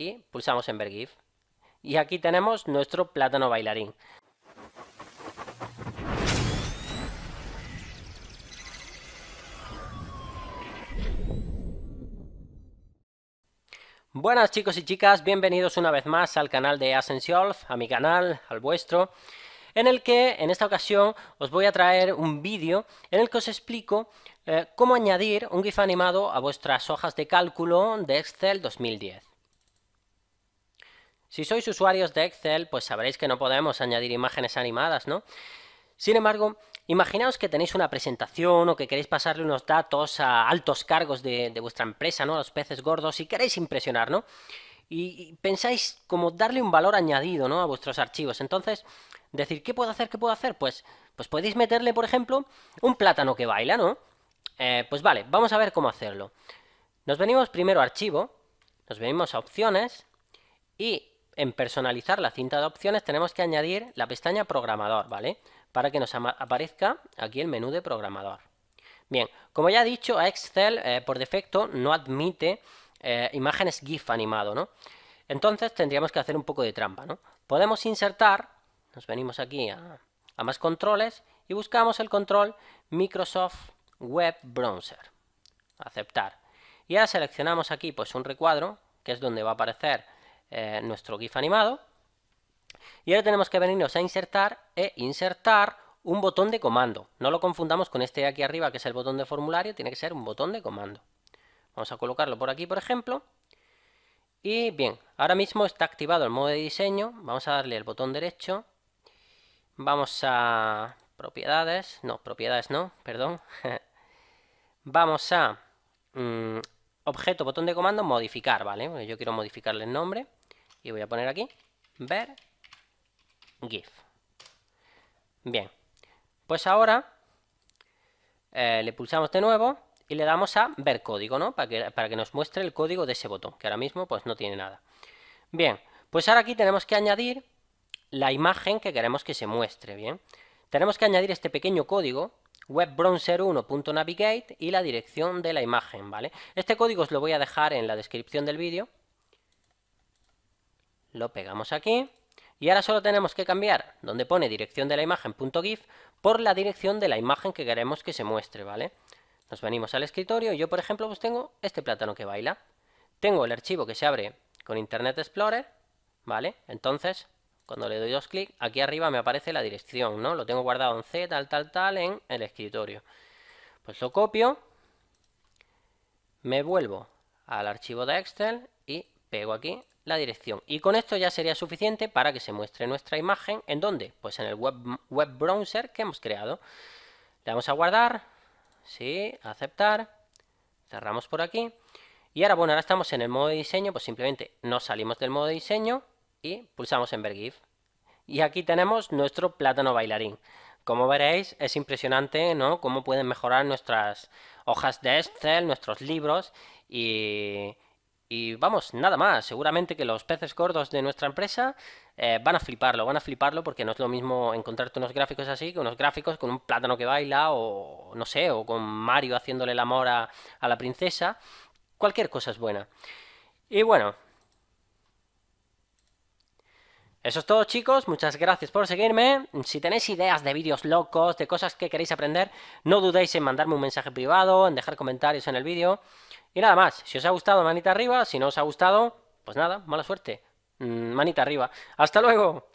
y pulsamos en Ver GIF. Y aquí tenemos nuestro plátano bailarín. Buenas chicos y chicas, bienvenidos una vez más al canal de Ascensiolf, a mi canal, al vuestro, en el que en esta ocasión os voy a traer un vídeo en el que os explico eh, cómo añadir un GIF animado a vuestras hojas de cálculo de Excel 2010. Si sois usuarios de Excel, pues sabréis que no podemos añadir imágenes animadas, ¿no? Sin embargo, imaginaos que tenéis una presentación o que queréis pasarle unos datos a altos cargos de, vuestra empresa, ¿no? A los peces gordos y queréis impresionar, ¿no? Y, pensáis como darle un valor añadido, ¿no? A vuestros archivos. Entonces, decir, ¿qué puedo hacer? ¿Qué puedo hacer? Pues, pues podéis meterle, por ejemplo, un plátano que baila, ¿no? Eh, pues vale, vamos a ver cómo hacerlo. Nos venimos primero a archivo, nos venimos a opciones y en personalizar la cinta de opciones tenemos que añadir la pestaña programador, ¿vale? Para que nos aparezca aquí el menú de programador. Bien, como ya he dicho, Excel eh, por defecto no admite eh, imágenes GIF animado, ¿no? Entonces tendríamos que hacer un poco de trampa, ¿no? Podemos insertar, nos venimos aquí a, a más controles y buscamos el control Microsoft Web Browser. Aceptar. Y ya seleccionamos aquí pues un recuadro, que es donde va a aparecer eh, nuestro GIF animado. Y ahora tenemos que venirnos a insertar e insertar un botón de comando. No lo confundamos con este de aquí arriba, que es el botón de formulario, tiene que ser un botón de comando. Vamos a colocarlo por aquí, por ejemplo. Y bien, ahora mismo está activado el modo de diseño. Vamos a darle el botón derecho. Vamos a propiedades. No, propiedades no, perdón. Vamos a mm, objeto, botón de comando, modificar, ¿vale? yo quiero modificarle el nombre y voy a poner aquí ver GIF. Bien, pues ahora eh, le pulsamos de nuevo y le damos a ver código, ¿no? Para que, para que nos muestre el código de ese botón, que ahora mismo pues no tiene nada. Bien, pues ahora aquí tenemos que añadir la imagen que queremos que se muestre, ¿bien? Tenemos que añadir este pequeño código webbrowser1.navigate y la dirección de la imagen, ¿vale? Este código os lo voy a dejar en la descripción del vídeo lo pegamos aquí. Y ahora solo tenemos que cambiar donde pone dirección de la imagen .gif por la dirección de la imagen que queremos que se muestre, ¿vale? Nos venimos al escritorio y yo, por ejemplo, pues tengo este plátano que baila. Tengo el archivo que se abre con Internet Explorer, ¿vale? Entonces, cuando le doy dos clics, aquí arriba me aparece la dirección, ¿no? Lo tengo guardado en C, tal, tal, tal, en el escritorio. Pues lo copio, me vuelvo al archivo de Excel y pego aquí la dirección. Y con esto ya sería suficiente para que se muestre nuestra imagen. ¿En donde Pues en el web, web browser que hemos creado. Le damos a guardar, si aceptar, cerramos por aquí. Y ahora, bueno, ahora estamos en el modo de diseño, pues simplemente nos salimos del modo de diseño y pulsamos en ver GIF. Y aquí tenemos nuestro plátano bailarín. Como veréis, es impresionante, ¿no? Cómo pueden mejorar nuestras hojas de Excel, nuestros libros y y vamos, nada más. Seguramente que los peces gordos de nuestra empresa eh, van a fliparlo, van a fliparlo porque no es lo mismo encontrarte unos gráficos así que unos gráficos con un plátano que baila o no sé, o con Mario haciéndole el amor a la princesa. Cualquier cosa es buena. Y bueno, eso es todo chicos, muchas gracias por seguirme. Si tenéis ideas de vídeos locos, de cosas que queréis aprender, no dudéis en mandarme un mensaje privado, en dejar comentarios en el vídeo. Y nada más, si os ha gustado, manita arriba, si no os ha gustado, pues nada, mala suerte. Mm, manita arriba. Hasta luego.